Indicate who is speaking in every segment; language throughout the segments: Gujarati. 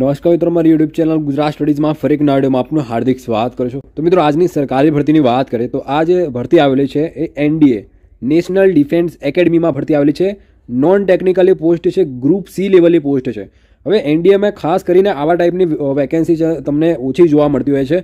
Speaker 1: નમસ્કાર મિત્રો મારી યુટ્યુબ ચેનલ ગુજરાત સ્ટડીઝમાં ફરી નાડીઓમાં આપનું હાર્દિક સ્વાગત કરું છું તો મિત્રો આજની સરકારી ભરતીની વાત કરીએ તો આ જે ભરતી આવેલી છે એ એનડીએ નેશનલ ડિફેન્સ એકેડમીમાં ભરતી આવેલી છે નોન ટેકનિકલી પોસ્ટ છે ગ્રુપ સી લેવલની પોસ્ટ છે હવે એનડીએમાં ખાસ કરીને આવા ટાઈપની વેકેન્સી તમને ઓછી જોવા મળતી હોય છે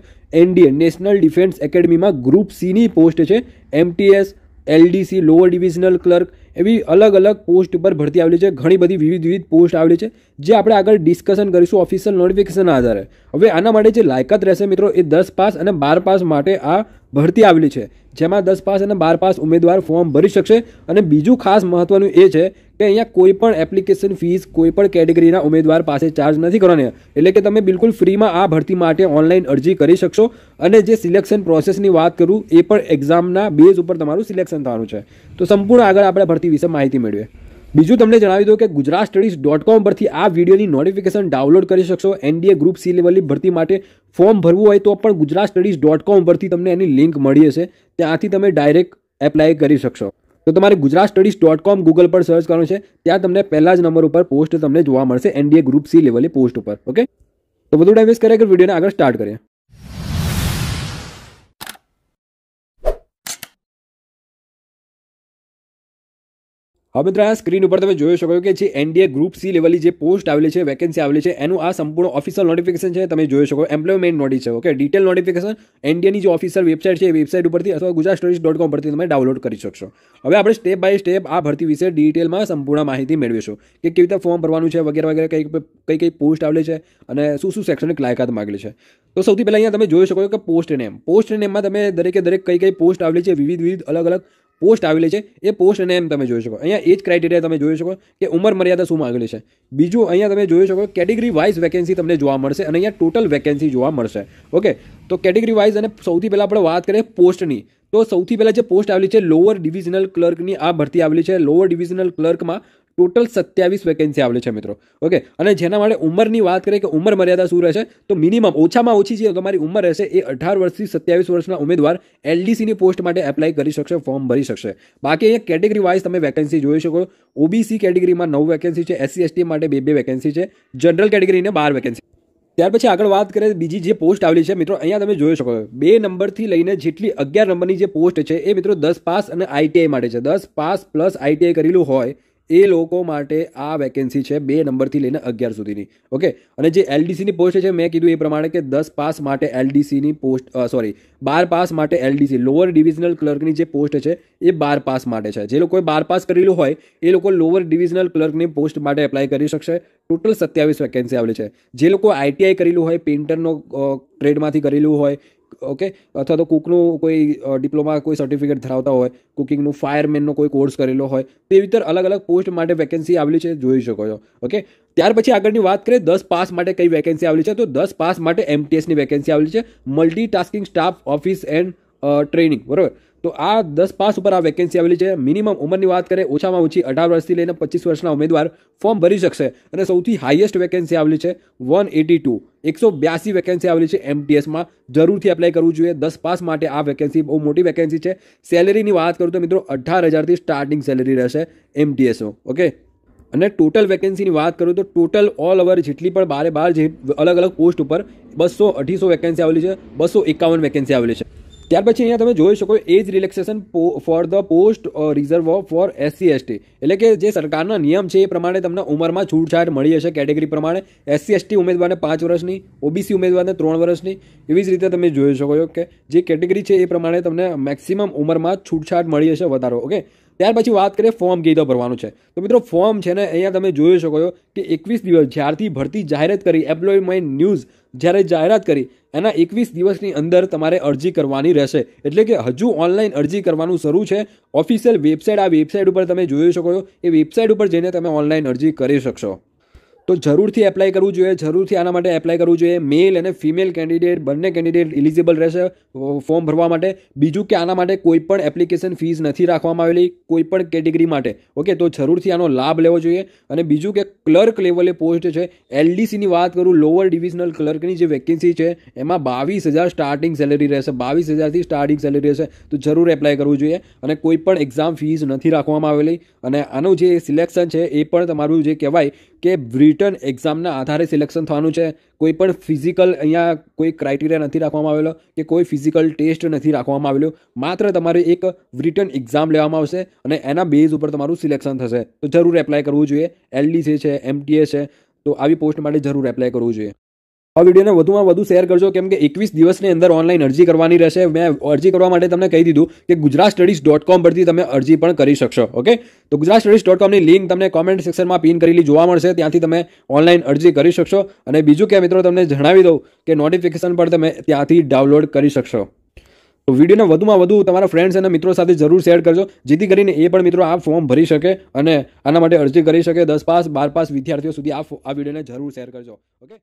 Speaker 1: એનડીએ નેશનલ ડિફેન્સ એકેડમીમાં ગ્રુપ સીની પોસ્ટ છે MTS LDC lower divisional clerk એવી અલગ અલગ પોસ્ટ ઉપર ભરતી આવેલી છે ઘણી બધી વિવિધ વિવિધ પોસ્ટ આવેલી છે જે આપણે આગળ ડિસ્કશન કરીશું ઓફિશિયલ નોટિફિકેશન આધારે હવે આના માટે જે લાયકાત રહેશે મિત્રો એ દસ પાસ અને બાર પાસ માટે આ ભરતી આવેલી છે જેમાં દસ પાસ અને બાર પાસ ઉમેદવાર ફોર્મ ભરી શકશે અને બીજું ખાસ મહત્ત્વનું એ છે કે અહીંયા કોઈ પણ એપ્લિકેશન ફીસ કોઈ પણ કેટેગરીના ઉમેદવાર પાસે ચાર્જ નથી કરવાની એટલે કે તમે બિલકુલ ફ્રીમાં આ ભરતી માટે ઓનલાઈન અરજી કરી શકશો અને જે સિલેક્શન પ્રોસેસની વાત કરું એ પણ એક્ઝામના બેઝ ઉપર તમારું સિલેક્શન થવાનું છે તો સંપૂર્ણ આગળ આપણે ભરતી વિશે માહિતી મેળવીએ બીજું તમને જણાવી દઉં કે ગુજરાત સ્ટડીઝ ડોટ કોમ પરથી આ વિડીયોની નોટિફિકેશન ડાઉનલોડ કરી શકશો એનડીએ ગ્રુપ સી લેવલની ભરતી માટે ફોર્મ ભરવું હોય તો પણ ગુજરાત સ્ટડીઝ ડોટ કોમ પરથી તમને એની લિંક મળી હશે ત્યાંથી તમે ડાયરેક્ટ એપ્લાય કરી શકશો તો તમારે Gujarat studies dot com Google પર સર્ચ કરવાનું છે ત્યાં તમને પહેલા જ નંબર ઉપર પોસ્ટ તમને જોવા મળશે એનડીએ ગ્રુપ સી લેવલની પોસ્ટ ઉપર ઓકે તો બધું ટાઈમ કરે કે વિડીયોને આગળ સ્ટાર્ટ કરીએ હવે મિત્રો આ સ્ક્રીન ઉપર તમે જોઈ શકો કે જે એનડીએ ગ્રુપ સી લેવલની જે પોસ્ટ આવેલી છે વેકેન્સી આવેલી છે એનું આ સંપૂર્ણ ઓફિશિયલ નોટિફિકેશન છે તમે જોઈ શકો એમ્પ્લોયમેન્ટ નોટિસ છે ઓકે ડિટેલ નોટિફિકેશન એનડીએની જે ઓફિશિયલ વેબસાઇટ છે એ વેબસાઇટ ઉપરથી અથવા ગુજરાત સ્ટોરીઝ ડોટ કોમ પરથી તમે ડાઉનલોડ કરી શકશો હવે આપણે સ્ટેપ બાય સ્ટેપ આ ભરતી વિશે ડિટેલમાં સંપૂર્ણ માહિતી મેળવીશું કે કેવી રીતે ફોર્મ ભરવાનું છે વગેરે વગેરે કઈ કઈ કઈ પોસ્ટ આવેલી છે અને શું શું સેક્શનની લાયકાત માગેલી છે તો સૌથી પહેલાં અહીંયા તમે જોઈ શકો કે પોસ્ટ નેમ પોસ્ટ નેમમાં તમે દરેકે દરેક કઈ કઈ પોસ્ટ આવેલી છે વિવિધ વિવિધ અલગ અલગ પોસ્ટ આવેલી છે એ પોસ્ટ અને એમ તમે જોઈ શકો અહીંયા એ જ ક્રાઇટેરિયા તમે જોઈ શકો કે ઉંમર મર્યાદા શું માંગેલી છે બીજું અહીંયા તમે જોઈ શકો કેટેગરી વાઇઝ વેકેન્સી તમને જોવા મળશે અને અહીંયા ટોટલ વેકેન્સી જોવા મળશે ઓકે તો કેટેગરી વાઇઝ અને સૌથી પહેલાં આપણે વાત કરીએ પોસ્ટની તો સૌથી પહેલાં જે પોસ્ટ આવેલી છે લોઅર ડિવિઝનલ ક્લર્કની આ ભરતી આવેલી છે લોઅર ડિવિઝનલ ક્લર્કમાં ટોટલ સત્યાવીસ વેકેન્સી આવેલી છે મિત્રો ઓકે અને જેના માટે ઉંમરની વાત કરીએ કે ઉંમર મર્યાદા શું રહેશે તો મિનિમમ ઓછામાં ઓછી જે તમારી ઉંમર રહેશે એ અઢાર વર્ષથી સત્યાવીસ વર્ષના ઉમેદવાર એલડીસીની પોસ્ટ માટે એપ્લાય કરી શકશે ફોર્મ ભરી શકશે બાકી અહીંયા કેટેગરી વાઇઝ તમે વેકેન્સી જોઈ શકો ઓબીસી કેટેગરીમાં નવ વેકેન્સી છે એસસી એસટી માટે બે બે વેકેન્સી છે જનરલ કેટેગરીને બાર વેકેન્સી ત્યાર પછી આગળ વાત કરીએ બીજી જે પોસ્ટ આવેલી છે મિત્રો અહીંયા તમે જોઈ શકો બે નંબરથી લઈને જેટલી અગિયાર નંબરની જે પોસ્ટ છે એ મિત્રો દસ પાસ અને આઈટીઆઈ માટે છે દસ પાસ પ્લસ આઈટીઆઈ કરેલું હોય એ લોકો માટે આ વેકેન્સી છે બે નંબરથી લઈને અગિયાર સુધીની ઓકે અને જે એલડીસીની પોસ્ટ છે મેં કીધું એ પ્રમાણે કે દસ પાસ માટે એલડીસીની પોસ્ટ સોરી બાર પાસ માટે એલડીસી લોઅર ડિવિઝનલ ક્લર્કની જે પોસ્ટ છે એ બાર પાસ માટે છે જે લોકોએ બાર પાસ કરેલું હોય એ લોકો લોઅર ડિવિઝનલ ક્લર્કની પોસ્ટ માટે એપ્લાય કરી શકશે ટોટલ સત્યાવીસ વેકેન્સી આવેલી છે જે લોકો આઈટીઆઈ કરેલું હોય પેન્ટરનો ટ્રેડમાંથી કરેલું હોય ઓકે અથવા તો કુકનું કોઈ ડિપ્લોમા કોઈ સર્ટિફિકેટ ધરાવતા હોય કુકિંગનું ફાયરમેનનો કોઈ કોર્સ કરેલો હોય તેવી રીતે અલગ અલગ પોસ્ટ માટે વેકેન્સી આવેલી છે જોઈ શકો છો ઓકે ત્યાર પછી આગળની વાત કરીએ દસ પાસ માટે કઈ વેકેન્સી આવેલી છે તો દસ પાસ માટે એમટીએસની વેકેન્સી આવેલી છે multi tasking staff office and training બરાબર તો આ દસ પાસ ઉપર આ વેકેન્સી આવેલી છે મિનિમમ ઉંમરની વાત કરીએ ઓછામાં ઓછી અઢાર વર્ષથી લઈને પચીસ વર્ષના ઉમેદવાર ફોર્મ ભરી શકશે અને સૌથી હાઈએસ્ટ વેકેન્સી આવેલી છે વન એટી ટુ એકસો બ્યાસી વેકેન્સી આવેલી છે એમટીએસમાં જરૂરથી એપ્લાય કરવું જોઈએ દસ પાસ માટે આ વેકેન્સી બહુ મોટી વેકેન્સી છે સેલેરીની વાત કરું તો મિત્રો અઢાર હજારથી સ્ટાર્ટિંગ સેલેરી રહેશે એમટીએસનો ઓકે અને ટોટલ વેકેન્સીની વાત કરું તો ટોટલ ઓલ ઓવર જેટલી પણ બારે બાર જે અલગ અલગ પોસ્ટ ઉપર બસો અઢીસો વેકેન્સી આવેલી છે બસો એકાવન વેકેન્સી આવેલી છે ત્યાર પછી અહીંયા તમે જોઈ શકો age relaxation for the post reserve for SC ST એટલે કે જે સરકારના નિયમ છે એ પ્રમાણે તમને ઉંમરમાં છૂટછાટ મળી હશે કેટેગરી પ્રમાણે એસસી એસટી ઉમેદવારને પાંચ વર્ષની ઓબીસી ઉમેદવારને ત્રણ વર્ષની એવી જ રીતે તમે જોઈ શકો છો કે જે કેટેગરી છે એ પ્રમાણે તમને મેક્સિમમ ઉંમરમાં છૂટછાટ મળી હશે વધારો ઓકે ત્યાર પછી વાત કરીએ ફોર્મ કઈ રીતે ભરવાનું છે તો મિત્રો ફોર્મ છે ને અહીંયા તમે જોઈ શકો છો કે એકવીસ દિવસ જ્યારથી ભરતી જાહેરાત કરી એમ્પ્લોયમેન્ટ ન્યૂઝ જ્યારે જાહેરાત કરી એના એકવીસ દિવસની અંદર તમારે અરજી કરવાની રહેશે એટલે કે હજુ ઓનલાઈન અરજી કરવાનું શરૂ છે ઓફિશિયલ વેબસાઇટ આ વેબસાઇટ ઉપર તમે જોઈ શકો છો એ વેબસાઇટ ઉપર જઈને તમે ઓનલાઈન અરજી કરી શકશો તો જરૂરથી એપ્લાય કરવું જોઈએ જરૂરથી આના માટે એપ્લાય કરવું જોઈએ મેલ અને ફિમેલ કેન્ડિડેટ બંને કેન્ડિડેટ એલિજિબલ રહેશે ફોર્મ ભરવા માટે બીજું કે આના માટે કોઈપણ એપ્લિકેશન ફીસ નથી રાખવામાં આવેલી કોઈપણ કેટેગરી માટે ઓકે તો જરૂરથી આનો લાભ લેવો જોઈએ અને બીજું કે ક્લર્ક લેવલે પોસ્ટ છે એલડીસીની વાત કરું લોઅર ડિવિઝનલ ક્લર્કની જે વેકેન્સી છે એમાં બાવીસ હજાર સ્ટાર્ટિંગ સેલેરી રહેશે બાવીસ હજારથી સ્ટાર્ટિંગ સેલેરી રહેશે તો જરૂર એપ્લાય કરવું જોઈએ અને કોઈ પણ એક્ઝામ ફીઝ નથી રાખવામાં આવેલી અને આનું જે સિલેક્શન છે એ પણ તમારું જે કહેવાય કે રિટર્ન એક્ઝામના આધારે સિલેક્શન થવાનું છે કોઈ પણ ફિઝિકલ અહીંયા કોઈ ક્રાઇટેરિયા નથી રાખવામાં આવેલો કે કોઈ ફિઝિકલ ટેસ્ટ નથી રાખવામાં આવેલો માત્ર તમારે એક રિટર્ન એક્ઝામ લેવામાં આવશે અને એના બેઝ ઉપર તમારું સિલેક્શન થશે તો જરૂર એપ્લાય કરવું જોઈએ એલડીસી છે એમટીએ છે તો આવી પોસ્ટ માટે જરૂર એપ્લાય કરવું જોઈએ આ વિડીયોને વધુમાં વધુ શેર કરજો કેમ કે એકવીસ દિવસની અંદર ઓનલાઈન અરજી કરવાની રહેશે મેં અરજી કરવા માટે તમને કહી દીધું કે ગુજરાત સ્ટડીઝ ડોટ કોમ પરથી તમે અરજી પણ કરી શકશો ઓકે તો ગુજરાત સ્ટડીઝ ડોટ કોમની લિંક તમને કોમેન્ટ સેક્શનમાં પિન કરેલી જોવા મળશે ત્યાંથી તમે ઓનલાઈન અરજી કરી શકશો અને બીજું કે મિત્રો તમને જણાવી દઉં કે નોટિફિકેશન પણ તમે ત્યાંથી ડાઉનલોડ કરી શકશો તો વિડીયોને વધુમાં વધુ તમારા ફ્રેન્ડ્સ અને મિત્રો સાથે જરૂર શેર કરજો જેથી કરીને એ પણ મિત્રો આ ફોર્મ ભરી શકે અને આના માટે અરજી કરી શકે દસ પાસ બાર પાસ વિદ્યાર્થીઓ સુધી આ આ વિડીયોને જરૂર શેર કરજો ઓકે